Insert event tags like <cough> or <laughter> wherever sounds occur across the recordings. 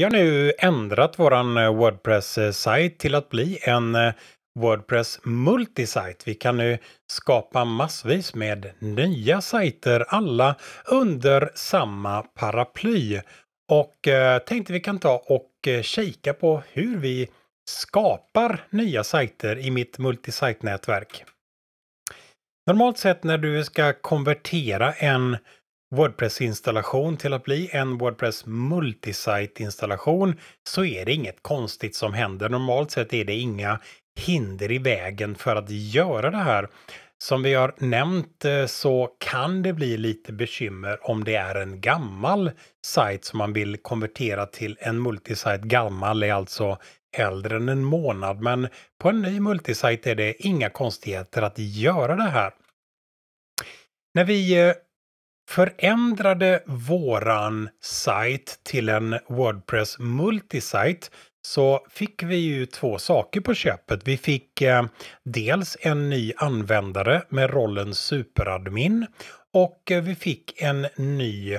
vi har nu ändrat våran eh, Wordpress-sajt till att bli en eh, Wordpress multisite. Vi kan nu skapa massvis med nya sajter, alla under samma paraply. Och eh, tänkte vi kan ta och eh, kika på hur vi skapar nya sajter i mitt multisite-nätverk. Normalt sett när du ska konvertera en Wordpress-installation till att bli en Wordpress multisite-installation så är det inget konstigt som händer. Normalt sett är det inga hinder i vägen för att göra det här. Som vi har nämnt eh, så kan det bli lite bekymmer om det är en gammal sajt som man vill konvertera till en multisite. Gammal är alltså äldre än en månad, men på en ny multisite är det inga konstigheter att göra det här. När vi eh, förändrade våran sajt till en Wordpress multisite så fick vi ju två saker på köpet. Vi fick eh, dels en ny användare med rollen superadmin och eh, vi fick en ny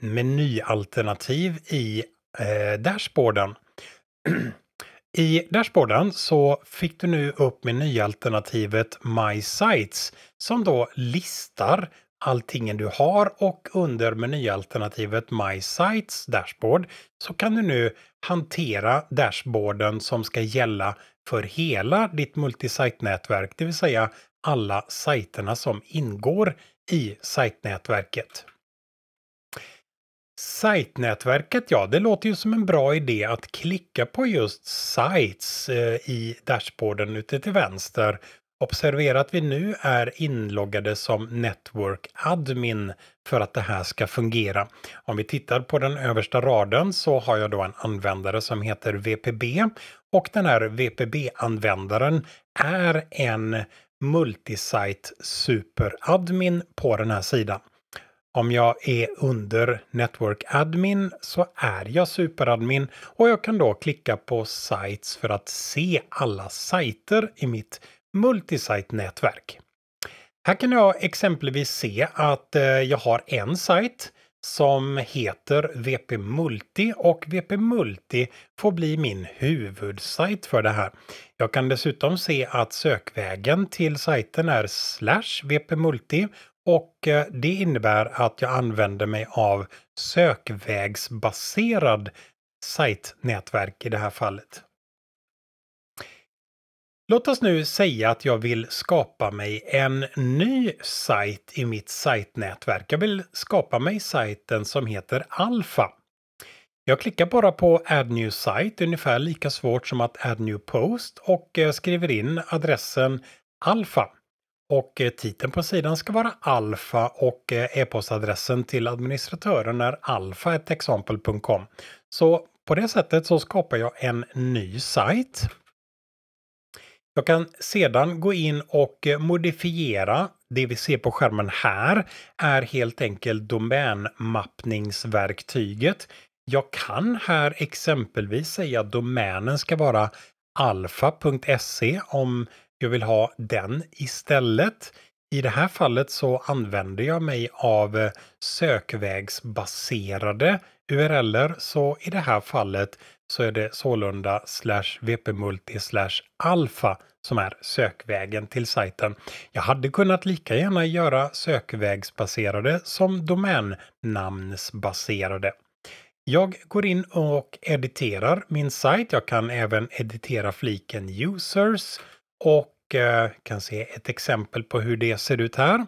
menyalternativ i eh, dashboarden. <clears throat> I dashboarden så fick du nu upp menyalternativet My Sites som då listar alltingen du har och under menyalternativet My Sites Dashboard så kan du nu hantera dashboarden som ska gälla för hela ditt multisite-nätverk, det vill säga alla sajterna som ingår i sajtnätverket. Sajtnätverket, ja, det låter ju som en bra idé att klicka på just Sites eh, i dashboarden ute till vänster Observera att vi nu är inloggade som Network Admin för att det här ska fungera. Om vi tittar på den översta raden så har jag då en användare som heter VPB och den här VPB-användaren är en multisite superadmin på den här sidan. Om jag är under Network Admin så är jag superadmin och jag kan då klicka på Sites för att se alla sajter i mitt multisite-nätverk. Här kan jag exempelvis se att eh, jag har en sajt som heter VP Multi och VP Multi får bli min huvudsajt för det här. Jag kan dessutom se att sökvägen till sajten är slash VP Multi och eh, det innebär att jag använder mig av sökvägsbaserad sajtnätverk i det här fallet. Låt oss nu säga att jag vill skapa mig en ny sajt i mitt sajtnätverk. Jag vill skapa mig sajten som heter Alfa. Jag klickar bara på Add New Site, ungefär lika svårt som att Add New Post och eh, skriver in adressen Alfa. Och eh, titeln på sidan ska vara Alfa och eh, e-postadressen till administratören är alfa.example.com. Så på det sättet så skapar jag en ny sajt. Jag kan sedan gå in och eh, modifiera det vi ser på skärmen här är helt enkelt domänmappningsverktyget. Jag kan här exempelvis säga att domänen ska vara alfa.se om jag vill ha den istället. I det här fallet så använder jag mig av eh, sökvägsbaserade URLer så i det här fallet så är det sålunda vpmulti alfa som är sökvägen till sajten. Jag hade kunnat lika gärna göra sökvägsbaserade som domännamnsbaserade. Jag går in och editerar min sajt. Jag kan även editera fliken users och eh, kan se ett exempel på hur det ser ut här.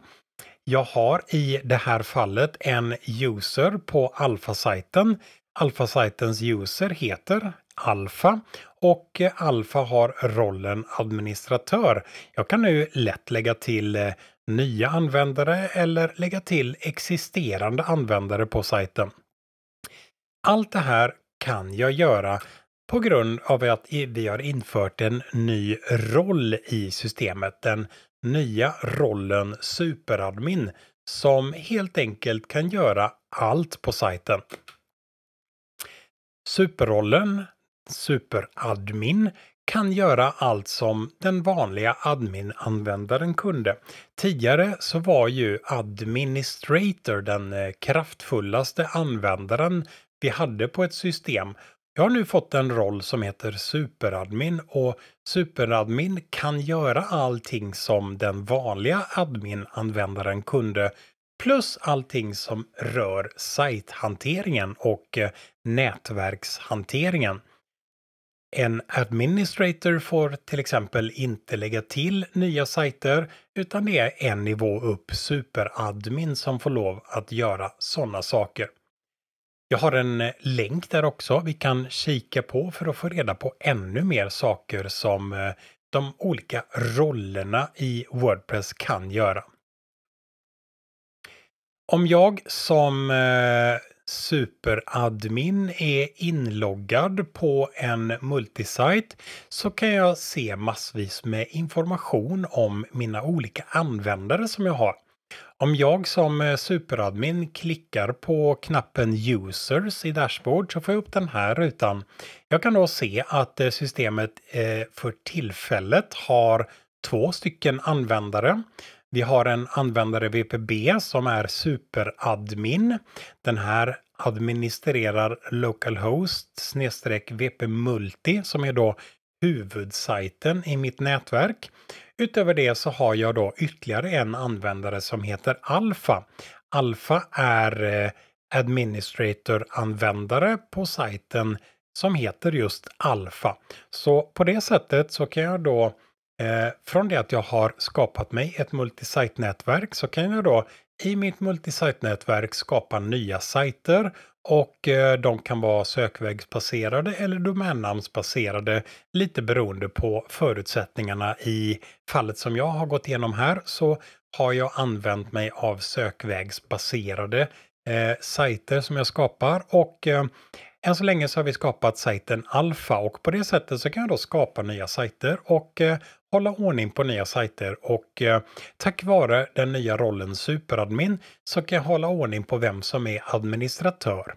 Jag har i det här fallet en user på alfasajten. Alfasajtens user heter alfa och alfa har rollen administratör. Jag kan nu lätt lägga till eh, nya användare eller lägga till existerande användare på sajten. Allt det här kan jag göra på grund av att vi har infört en ny roll i systemet, en nya rollen superadmin som helt enkelt kan göra allt på sajten. Superrollen superadmin kan göra allt som den vanliga admin-användaren kunde. Tidigare så var ju administrator den eh, kraftfullaste användaren vi hade på ett system jag har nu fått en roll som heter superadmin och superadmin kan göra allting som den vanliga admin-användaren kunde plus allting som rör sajthanteringen och eh, nätverkshanteringen. En administrator får till exempel inte lägga till nya sajter utan det är en nivå upp superadmin som får lov att göra sådana saker. Jag har en eh, länk där också vi kan kika på för att få reda på ännu mer saker som eh, de olika rollerna i Wordpress kan göra. Om jag som eh, superadmin är inloggad på en multisajt så kan jag se massvis med information om mina olika användare som jag har. Om jag som eh, superadmin klickar på knappen Users i Dashboard så får jag upp den här rutan. Jag kan då se att eh, systemet eh, för tillfället har två stycken användare. Vi har en användare VPB som är superadmin. Den här administrerar localhost vpmulti som är då huvudsajten i mitt nätverk. Utöver det så har jag då ytterligare en användare som heter Alfa. Alfa är eh, administrator-användare på sajten som heter just Alfa. Så på det sättet så kan jag då Eh, från det att jag har skapat mig ett multisite-nätverk så kan jag då i mitt multisite-nätverk skapa nya sajter och eh, de kan vara sökvägsbaserade eller domännamnsbaserade lite beroende på förutsättningarna. I fallet som jag har gått igenom här så har jag använt mig av sökvägsbaserade eh, sajter som jag skapar och eh, än så länge så har vi skapat sajten Alfa och på det sättet så kan jag då skapa nya sajter och eh, hålla ordning på nya sajter och eh, tack vare den nya rollen superadmin så kan jag hålla ordning på vem som är administratör.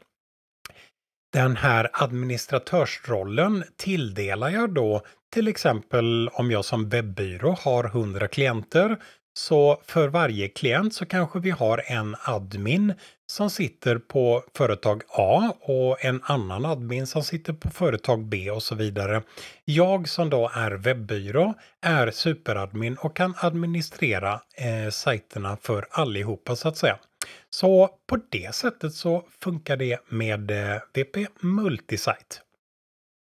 Den här administratörsrollen tilldelar jag då till exempel om jag som webbyrå har 100 klienter så för varje klient så kanske vi har en admin som sitter på företag A och en annan admin som sitter på företag B och så vidare. Jag som då är webbyrå är superadmin och kan administrera eh, sajterna för allihopa så att säga. Så på det sättet så funkar det med eh, VP Multisite.